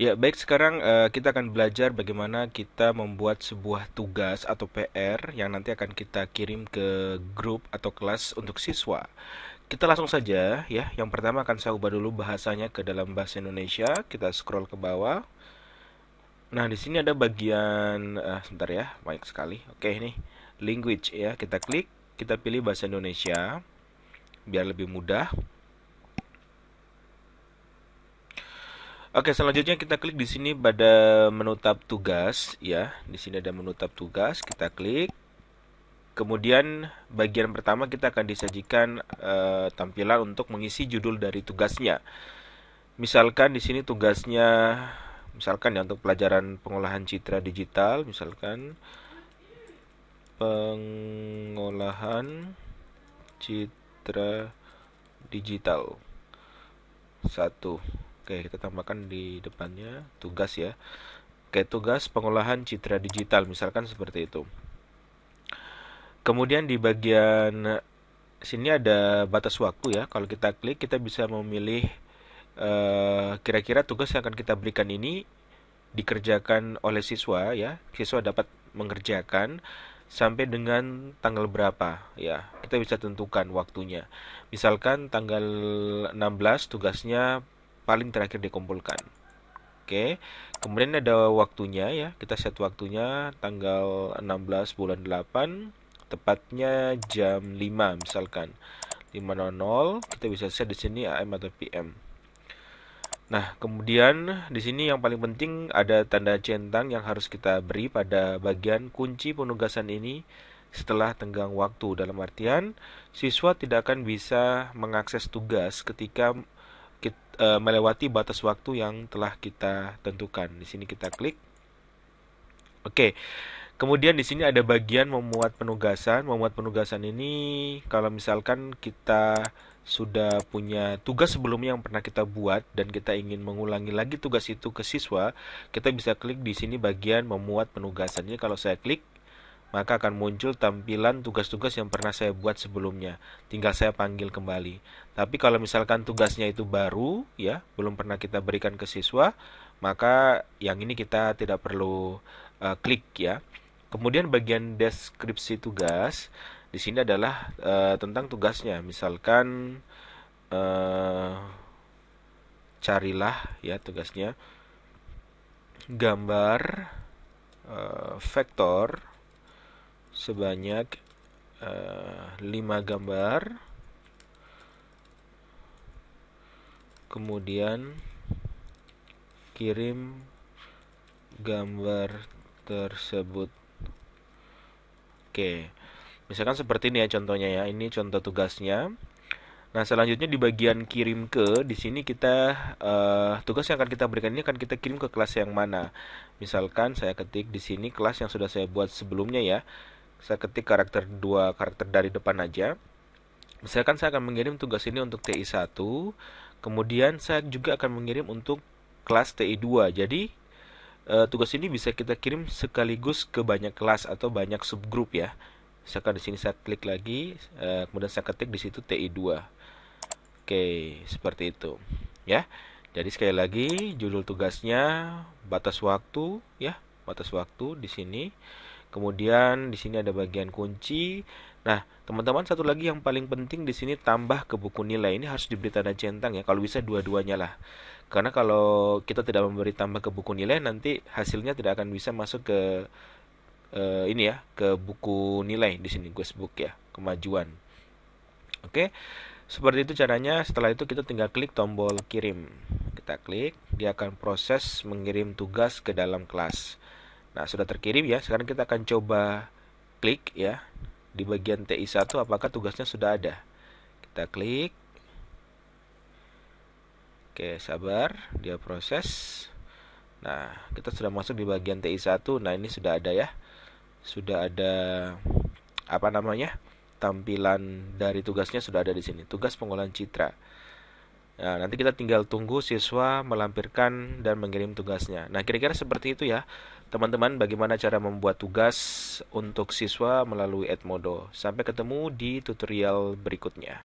Ya, baik sekarang uh, kita akan belajar bagaimana kita membuat sebuah tugas atau PR yang nanti akan kita kirim ke grup atau kelas untuk siswa. Kita langsung saja ya. Yang pertama akan saya ubah dulu bahasanya ke dalam bahasa Indonesia. Kita scroll ke bawah. Nah, di sini ada bagian uh, sebentar ya, banyak sekali. Oke, ini language ya. Kita klik, kita pilih bahasa Indonesia biar lebih mudah. Oke, selanjutnya kita klik di sini pada menu tab tugas ya. Di sini ada menu tab tugas, kita klik. Kemudian bagian pertama kita akan disajikan e, tampilan untuk mengisi judul dari tugasnya. Misalkan di sini tugasnya misalkan ya untuk pelajaran pengolahan citra digital, misalkan pengolahan citra digital. satu Oke, kita tambahkan di depannya tugas ya. Oke, tugas pengolahan citra digital misalkan seperti itu. Kemudian di bagian sini ada batas waktu ya. Kalau kita klik kita bisa memilih eh, kira-kira uh, tugas yang akan kita berikan ini dikerjakan oleh siswa ya. Siswa dapat mengerjakan sampai dengan tanggal berapa ya kita bisa tentukan waktunya misalkan tanggal 16 tugasnya paling terakhir dikumpulkan. Oke. Kemudian ada waktunya ya. Kita set waktunya tanggal 16 bulan 8 tepatnya jam 5 misalkan. 5.00 kita bisa set di sini AM atau PM. Nah, kemudian di sini yang paling penting ada tanda centang yang harus kita beri pada bagian kunci penugasan ini setelah tenggang waktu. Dalam artian, siswa tidak akan bisa mengakses tugas ketika kita, uh, eh, melewati batas waktu yang telah kita tentukan. Di sini kita klik. Oke. Okay. Kemudian di sini ada bagian memuat penugasan. Memuat penugasan ini kalau misalkan kita sudah punya tugas sebelumnya yang pernah kita buat dan kita ingin mengulangi lagi tugas itu ke siswa, kita bisa klik di sini bagian memuat penugasannya. Kalau saya klik maka akan muncul tampilan tugas-tugas yang pernah saya buat sebelumnya. Tinggal saya panggil kembali. Tapi kalau misalkan tugasnya itu baru, ya, belum pernah kita berikan ke siswa, maka yang ini kita tidak perlu uh, klik ya. Kemudian bagian deskripsi tugas di sini adalah uh, tentang tugasnya. Misalkan uh, carilah ya tugasnya gambar uh, vektor sebanyak uh, gambar kemudian kirim gambar tersebut oke misalkan seperti ini ya contohnya ya ini contoh tugasnya Nah, selanjutnya di bagian kirim ke, di sini kita uh, tugas yang akan kita berikan ini akan kita kirim ke kelas yang mana. Misalkan saya ketik di sini kelas yang sudah saya buat sebelumnya ya saya ketik karakter dua karakter dari depan aja misalkan saya akan mengirim tugas ini untuk TI1 kemudian saya juga akan mengirim untuk kelas TI2 jadi uh, tugas ini bisa kita kirim sekaligus ke banyak kelas atau banyak subgroup ya misalkan di sini saya klik lagi uh, kemudian saya ketik di situ TI2 oke seperti itu ya jadi sekali lagi judul tugasnya batas waktu ya batas waktu di sini Kemudian di sini ada bagian kunci. Nah, teman-teman satu lagi yang paling penting di sini tambah ke buku nilai ini harus diberi tanda centang ya. Kalau bisa dua-duanya lah. Karena kalau kita tidak memberi tambah ke buku nilai nanti hasilnya tidak akan bisa masuk ke uh, ini ya, ke buku nilai di sini gue sebut ya, kemajuan. Oke. Seperti itu caranya. Setelah itu kita tinggal klik tombol kirim. Kita klik, dia akan proses mengirim tugas ke dalam kelas. Nah, sudah terkirim ya. Sekarang kita akan coba klik ya di bagian TI1 apakah tugasnya sudah ada. Kita klik. Oke, sabar, dia proses. Nah, kita sudah masuk di bagian TI1. Nah, ini sudah ada ya. Sudah ada apa namanya? Tampilan dari tugasnya sudah ada di sini. Tugas pengolahan citra. Nah, nanti kita tinggal tunggu siswa melampirkan dan mengirim tugasnya. Nah, kira-kira seperti itu ya, teman-teman. Bagaimana cara membuat tugas untuk siswa melalui Edmodo? Sampai ketemu di tutorial berikutnya.